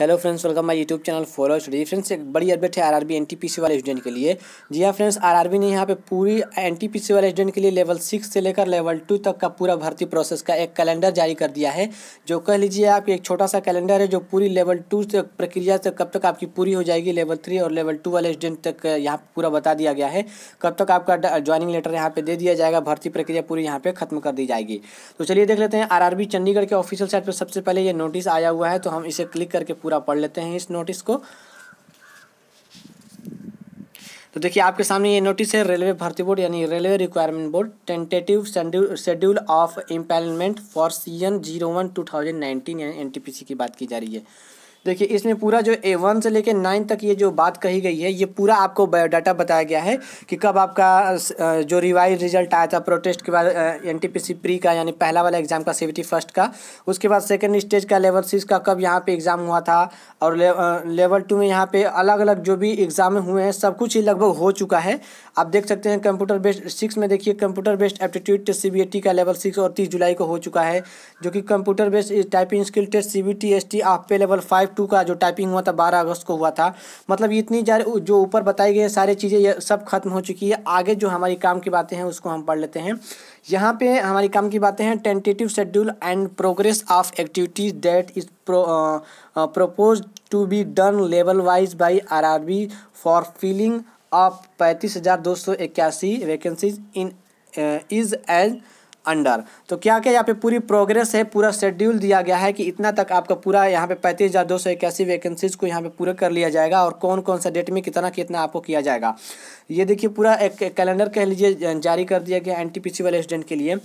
hello friends welcome my YouTube channel follow study friends एक बड़ी update है RRB NTPC वाले स्टूडेंट के लिए जी हाँ फ्रेंड्स आरआरबी ने यहाँ पे पूरी एनटीपीसी वाले स्टूडेंट के लिए लेवल सिक्स से लेकर लेवल टू तक का पूरा भर्ती प्रोसेस का एक कैलेंडर जारी कर दिया है जो कह लीजिए आप एक छोटा सा कैलेंडर है जो पूरी लेवल टू से प्रक्रिया से कब तक आपकी पूरी हो जाएगी लेवल थ्री और लेवल टू वाले स्टूडेंट तक यहाँ पूरा बता दिया गया है कब तक आपका ज्वाइनिंग लेटर यहाँ पर दे दिया जाएगा भर्ती प्रक्रिया पूरी यहाँ पर खत्म कर दी जाएगी तो चलिए देख लेते हैं आर चंडीगढ़ के ऑफिशियल साइट पर सबसे पहले ये नोटिस आया हुआ है तो हम इसे क्लिक करके पूरा पढ़ लेते हैं इस नोटिस को तो देखिए आपके सामने ये नोटिस है रेलवे भर्ती बोर्ड यानी railway requirement board tentative schedule of empanelment for CEN zero one two thousand nineteen यानी एन की बात की जा रही है देखिए इसमें पूरा जो ए वन से लेकर नाइन तक ये जो बात कही गई है ये पूरा आपको बायोडाटा बताया गया है कि कब आपका जो रिवाइज रिजल्ट आया था प्रोटेस्ट के बाद N T P C pre का यानी पहला वाला एग्जाम का सेवेंटी फर्स्ट का उसके बाद सेकेंड स्टेज का लेवल सिक्स का कब यहाँ पे एग्ज़ाम हुआ था और ले, लेवल टू में यहाँ पे अलग अलग जो भी एग्ज़ाम हुए हैं सब कुछ ही लगभग हो चुका है आप देख सकते हैं कंप्यूटर बेस्ड सिक्स में देखिए computer based aptitude test C B T का लेवल सिक्स और तीस जुलाई को हो चुका है जो कि computer based typing skill test C B T S T आप पे लेवल फाइव टू का जो टाइपिंग हुआ था बारह अगस्त को हुआ था मतलब इतनी जो ऊपर बताई गई सारी चीज़ें ये सब खत्म हो चुकी है आगे जो हमारी काम की बातें हैं उसको हम पढ़ लेते हैं यहाँ पे हमारी काम की बातें हैं tentative schedule and progress of activities date is propose to be done level wise by R R B for filling of पैंतीस हज़ार दो सौ इक्यासी vacancies in is as under तो क्या क्या यहाँ पे पूरी प्रोग्रेस है पूरा शेड्यूल दिया गया है कि इतना तक आपका पूरा यहाँ पे पैंतीस हज़ार दो सौ इक्यासी वैकेंसीज को यहाँ पे पूरा कर लिया जाएगा और कौन कौन सा डेट में कितना कितना आपको किया जाएगा ये देखिए पूरा एक कैलेंडर कह लीजिए जारी कर दिया गया एन टी पी स्टूडेंट के लिए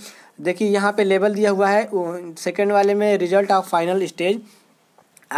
देखिए यहाँ पर लेवल दिया हुआ है सेकेंड वाले में रिजल्ट ऑफ फाइनल स्टेज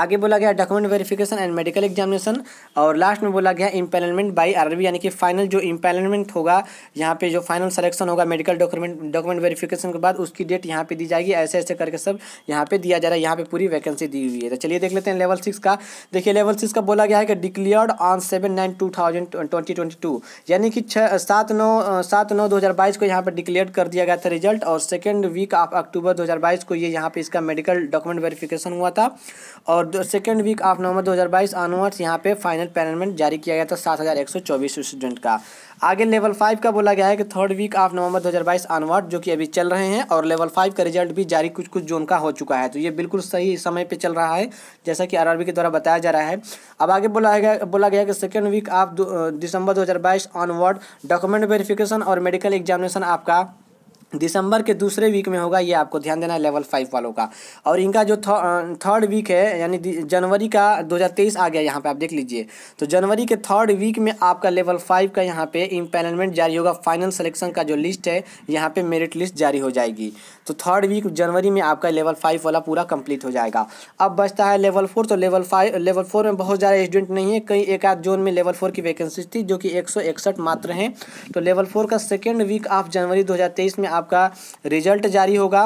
आगे बोला गया document verification and medical examination और लास्ट में बोला गया इम्पेलमेंट बाई आर यानी कि फाइनल जो इम्पेलमेंट होगा यहाँ पे जो फाइनल सिलेक्शन होगा मेडिकल डॉक्यूमेंट डॉक्यूमेंट वेरिफिकेशन के बाद उसकी डेट यहाँ पे दी जाएगी ऐसे ऐसे करके सब यहाँ पे दिया जा रहा है यहाँ पे पूरी वैकेंसी दी हुई है तो चलिए देख लेते हैं लेवल सिक्स का देखिए लेवल सिक्स का बोला गया है कि declared on seven nine two thousand twenty twenty two यानी कि छः सात नौ सात नौ दो हज़ार बाईस को यहाँ पर डिक्लेयर कर दिया गया था रिजल्ट और सेकेंड वीक ऑफ अक्टूबर दो हज़ार बाईस को ये यहाँ पर इसका मेडिकल डॉक्यूमेंट वेरिफिकेशन हुआ था और और second week of November 2022 onwards यहाँ पे फाइनल पेनलमेंट जारी किया गया था सात हज़ार एक सौ चौबीस स्टूडेंट का आगे लेवल फाइव का बोला गया है कि third week of November 2022 onward जो कि अभी चल रहे हैं और लेवल फाइव का रिजल्ट भी जारी कुछ कुछ जोन का हो चुका है तो ये बिल्कुल सही समय पर चल रहा है जैसा कि आर के द्वारा बताया जा रहा है अब आगे बोला गया बोला गया कि सेकेंड वीक ऑफ दिसंबर दो हज़ार ऑनवर्ड डॉक्यूमेंट वेरिफिकेशन और मेडिकल एग्जामिनेशन आपका दिसंबर के दूसरे वीक में होगा ये आपको ध्यान देना है लेवल फाइव वालों का और इनका जो थर्ड वीक है यानी जनवरी का 2023 आ गया यहाँ पे आप देख लीजिए तो जनवरी के थर्ड वीक में आपका लेवल फाइव का यहाँ पे इम्पेनलमेंट जारी होगा फाइनल सिलेक्शन का जो लिस्ट है यहाँ पे मेरिट लिस्ट जारी हो जाएगी तो थर्ड वीक जनवरी में आपका लेवल फाइव वाला पूरा कम्प्लीट हो जाएगा अब बचता है लेवल फोर तो लेवल फाइव लेवल फोर में बहुत ज़्यादा स्टूडेंट नहीं है कई एक आध जोन में लेवल फोर की वैकेंसी थी जो कि एक मात्र हैं तो लेवल फोर का सेकेंड वीक ऑफ जनवरी दो में आप आपका रिजल्ट जारी होगा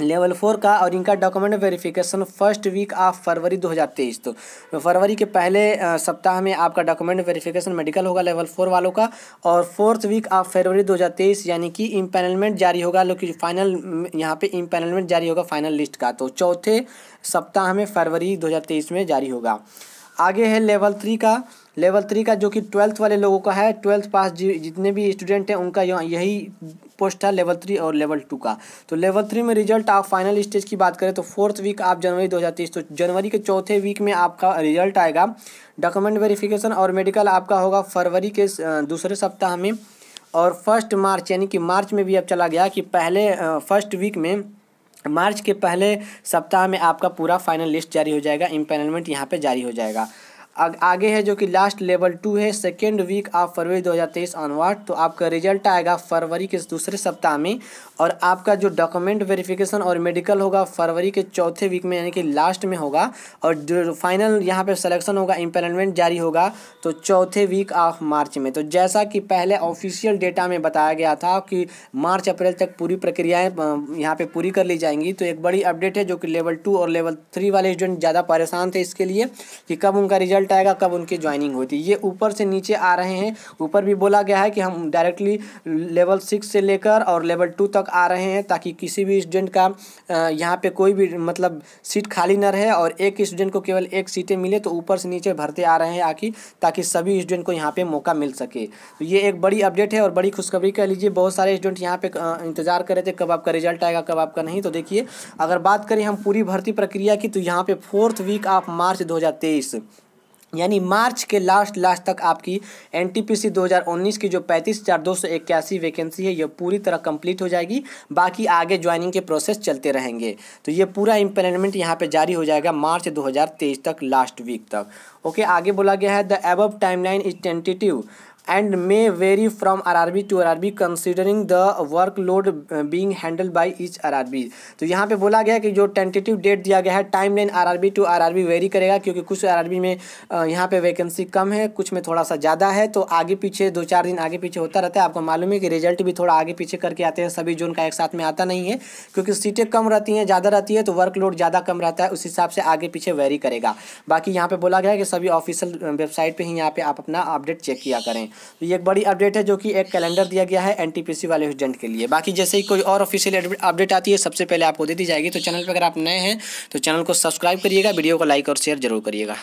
लेवल फोर का और इनका document verification first week of February 2023 तो फरवरी के पहले सप्ताह में आपका डॉक्यूमेंट वेरिफिकेशन मेडिकल होगा लेवल फोर वालों का और फोर्थ वीक ऑफ फरवरी 2023 यानी कि इम्पेनलमेंट जारी होगा लोग फाइनल यहां पे इम्पेनलमेंट जारी होगा फाइनल लिस्ट का तो चौथे सप्ताह में फरवरी दो में जारी होगा आगे है लेवल थ्री का लेवल थ्री का जो कि ट्वेल्थ वाले लोगों का है ट्वेल्थ पास जितने भी स्टूडेंट हैं उनका यही पोस्ट है लेवल थ्री और लेवल टू का तो लेवल थ्री में रिजल्ट आप फाइनल स्टेज की बात करें तो फोर्थ वीक आप जनवरी दो हज़ार तेईस तो जनवरी के चौथे वीक में आपका रिजल्ट आएगा डॉक्यूमेंट वेरिफिकेशन और मेडिकल आपका होगा फरवरी के दूसरे सप्ताह में और फर्स्ट मार्च यानी कि मार्च में भी अब चला गया कि पहले फर्स्ट वीक में मार्च के पहले सप्ताह में आपका पूरा फाइनल लिस्ट जारी हो जाएगा इम्पेनलमेंट यहाँ पर जारी हो जाएगा आगे है जो कि लास्ट लेवल टू है second week of February 2023 onward तो आपका रिजल्ट आएगा फरवरी के दूसरे सप्ताह में और आपका जो डॉक्यूमेंट वेरिफिकेशन और मेडिकल होगा फरवरी के चौथे वीक में यानी कि लास्ट में होगा और जो फाइनल यहाँ पे सिलेक्शन होगा इम्पलमेंट जारी होगा तो चौथे वीक ऑफ मार्च में तो जैसा कि पहले ऑफिशियल डेटा में बताया गया था कि मार्च अप्रैल तक पूरी प्रक्रियाएँ यहाँ पर पूरी कर ली जाएंगी तो एक बड़ी अपडेट है जो कि लेवल टू और लेवल थ्री वाले स्टूडेंट ज़्यादा परेशान थे इसके लिए कि कब उनका रिजल्ट रिजल्ट आएगा कब उनकी ज्वाइनिंग होती है ये ऊपर से नीचे आ रहे हैं ऊपर भी बोला गया है कि हम डायरेक्टली लेवल सिक्स से लेकर और लेवल टू तक आ रहे हैं ताकि किसी भी स्टूडेंट का यहाँ पे कोई भी मतलब सीट खाली न रहे और एक स्टूडेंट को केवल एक सीटें मिले तो ऊपर से नीचे भरते आ रहे हैं आखिर ताकि सभी स्टूडेंट को यहाँ पे मौका मिल सके तो ये एक बड़ी अपडेट है और बड़ी खुशखबरी कह लीजिए बहुत सारे स्टूडेंट यहाँ पे इंतजार कर रहे थे कब आपका रिजल्ट आएगा कब आपका नहीं तो देखिए अगर बात करें हम पूरी भर्ती प्रक्रिया की तो यहाँ पे फोर्थ वीक ऑफ मार्च 2023 यानी मार्च के लास्ट लास्ट तक आपकी एनटीपीसी 2019 की जो पैंतीस हज़ार दो सौ इक्यासी वैकेंसी है ये पूरी तरह कंप्लीट हो जाएगी बाकी आगे ज्वाइनिंग के प्रोसेस चलते रहेंगे तो ये पूरा इम्पलमेंट यहाँ पे जारी हो जाएगा मार्च 2023 तक लास्ट वीक तक ओके आगे बोला गया है the above timeline is tentative and may vary from RRB to RRB considering the workload uh, being handled by each RRB तो यहाँ पे बोला गया कि जो टेंटेटिव डेट दिया गया है timeline R to R vary करेगा क्योंकि कुछ आर में uh, यहाँ पे वैकेंसी कम है कुछ में थोड़ा सा ज़्यादा है तो आगे पीछे दो चार दिन आगे पीछे होता रहता है आपको मालूम है कि रिजल्ट भी थोड़ा आगे पीछे करके आते हैं सभी जोन का एक साथ में आता नहीं है क्योंकि सीटें कम रहती हैं ज़्यादा रहती है तो वर्कलोड ज़्यादा कम रहता है उस हिसाब से आगे पीछे वेरी करेगा बाकी यहाँ पर बोला गया है कि सभी ऑफिशियल वेबसाइट पर ही यहाँ पर आप अपना अपडेट चेक किया करें तो ये एक बड़ी अपडेट है जो कि एक कैलेंडर दिया गया है एनटीपीसी वाले स्टूडेंट के लिए बाकी जैसे ही कोई और ऑफिशियल अपडेट आती है सबसे पहले आपको दे दी जाएगी तो चैनल पर अगर आप नए हैं तो चैनल को सब्सक्राइब करिएगा वीडियो को लाइक और शेयर जरूर करिएगा